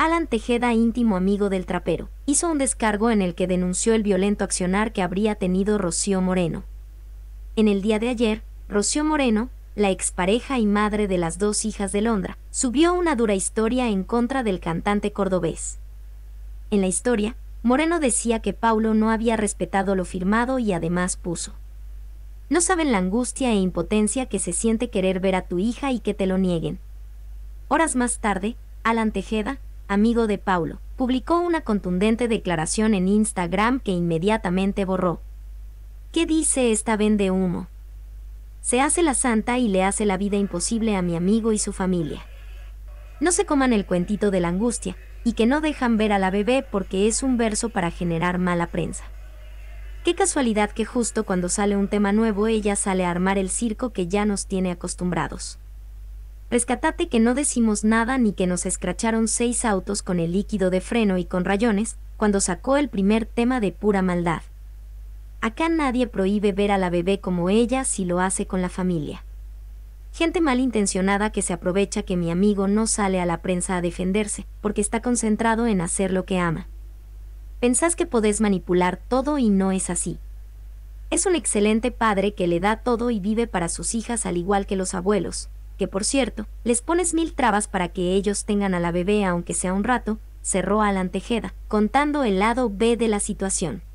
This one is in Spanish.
Alan Tejeda, íntimo amigo del trapero, hizo un descargo en el que denunció el violento accionar que habría tenido Rocío Moreno. En el día de ayer, Rocío Moreno, la expareja y madre de las dos hijas de Londra, subió una dura historia en contra del cantante cordobés. En la historia, Moreno decía que Paulo no había respetado lo firmado y además puso. No saben la angustia e impotencia que se siente querer ver a tu hija y que te lo nieguen. Horas más tarde, Alan Tejeda, amigo de Paulo, publicó una contundente declaración en Instagram que inmediatamente borró. ¿Qué dice esta vende humo? Se hace la santa y le hace la vida imposible a mi amigo y su familia. No se coman el cuentito de la angustia, y que no dejan ver a la bebé porque es un verso para generar mala prensa. Qué casualidad que justo cuando sale un tema nuevo ella sale a armar el circo que ya nos tiene acostumbrados. Rescatate que no decimos nada ni que nos escracharon seis autos con el líquido de freno y con rayones, cuando sacó el primer tema de pura maldad. Acá nadie prohíbe ver a la bebé como ella si lo hace con la familia. Gente malintencionada que se aprovecha que mi amigo no sale a la prensa a defenderse, porque está concentrado en hacer lo que ama. Pensás que podés manipular todo y no es así. Es un excelente padre que le da todo y vive para sus hijas al igual que los abuelos, que por cierto, les pones mil trabas para que ellos tengan a la bebé aunque sea un rato, cerró a la contando el lado B de la situación.